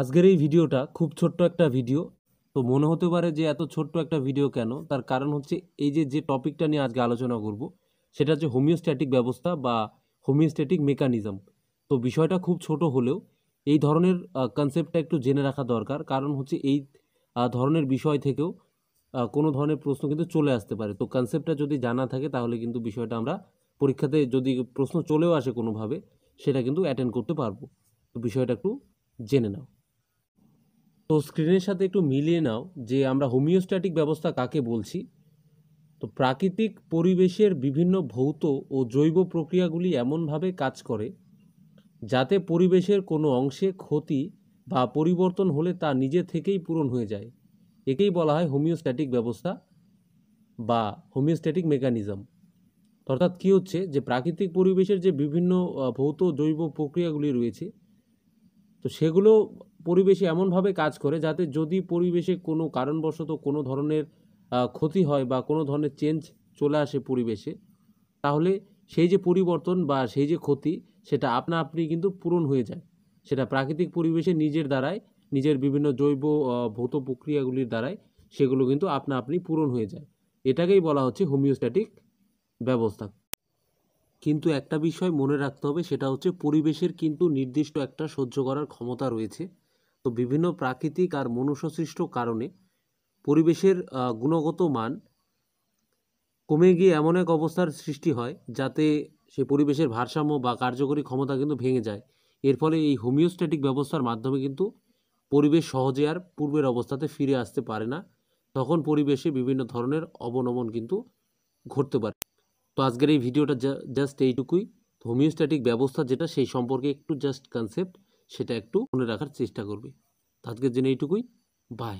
আজকের এই ভিডিওটা খুব ছোট্ট একটা ভিডিও তো মনে হতে পারে যে এত ছোট্ট একটা ভিডিও কেন তার কারণ হচ্ছে এই যে যে টপিকটা নিয়ে আজকে আলোচনা করব সেটা হচ্ছে হোমিওস্ট্যাটিক ব্যবস্থা বা হোমিওস্ট্যাটিক মেকানিজম তো বিষয়টা খুব ছোট হলেও এই ধরনের কনসেপ্টটা একটু জেনে রাখা দরকার কারণ হচ্ছে এই ধরনের বিষয় থেকেও কোনো ধরনের প্রশ্ন কিন্তু চলে আসতে পারে তো কনসেপ্টটা যদি জানা থাকে তাহলে কিন্তু বিষয়টা আমরা পরীক্ষাতে যদি প্রশ্ন চলেও আসে কোনোভাবে সেটা কিন্তু অ্যাটেন্ড করতে পারবো তো বিষয়টা একটু জেনে নাও তো স্ক্রিনের সাথে একটু মিলিয়ে নাও যে আমরা হোমিওস্ট্যাটিক ব্যবস্থা কাকে বলছি তো প্রাকৃতিক পরিবেশের বিভিন্ন ভৌত ও জৈব প্রক্রিয়াগুলি এমনভাবে কাজ করে যাতে পরিবেশের কোনো অংশে ক্ষতি বা পরিবর্তন হলে তা নিজে থেকেই পূরণ হয়ে যায় একেই বলা হয় হোমিওস্ট্যাটিক ব্যবস্থা বা হোমিওস্ট্যাটিক মেকানিজম অর্থাৎ কী হচ্ছে যে প্রাকৃতিক পরিবেশের যে বিভিন্ন ভৌত জৈব প্রক্রিয়াগুলি রয়েছে তো সেগুলো পরিবেশে এমনভাবে কাজ করে যাতে যদি পরিবেশে কোনো কারণবশত কোনো ধরনের ক্ষতি হয় বা কোনো ধরনের চেঞ্জ চলে আসে পরিবেশে তাহলে সেই যে পরিবর্তন বা সেই যে ক্ষতি সেটা আপনা আপনি কিন্তু পূরণ হয়ে যায় সেটা প্রাকৃতিক পরিবেশে নিজের দ্বারাই নিজের বিভিন্ন জৈব ভৌত প্রক্রিয়াগুলির দ্বারাই সেগুলো কিন্তু আপনা আপনি পূরণ হয়ে যায় এটাকেই বলা হচ্ছে হোমিওস্ট্যাটিক ব্যবস্থা কিন্তু একটা বিষয় মনে রাখতে হবে সেটা হচ্ছে পরিবেশের কিন্তু নির্দিষ্ট একটা সহ্য করার ক্ষমতা রয়েছে তো বিভিন্ন প্রাকৃতিক আর মনুষ্যসৃষ্ট কারণে পরিবেশের গুণগত মান কমে গিয়ে এমন এক অবস্থার সৃষ্টি হয় যাতে সে পরিবেশের ভারসাম্য বা কার্যকরী ক্ষমতা কিন্তু ভেঙে যায় এর ফলে এই হোমিওস্ট্যাটিক ব্যবস্থার মাধ্যমে কিন্তু পরিবেশ সহজে আর পূর্বের অবস্থাতে ফিরে আসতে পারে না তখন পরিবেশে বিভিন্ন ধরনের অবনমন কিন্তু ঘটতে পারে তো আজকের এই ভিডিওটা জাস্ট এইটুকুই হোমিওস্ট্যাটিক ব্যবস্থা যেটা সেই সম্পর্কে একটু জাস্ট কনসেপ্ট সেটা একটু মনে রাখার চেষ্টা করবে আজকের জন্য এইটুকুই বাই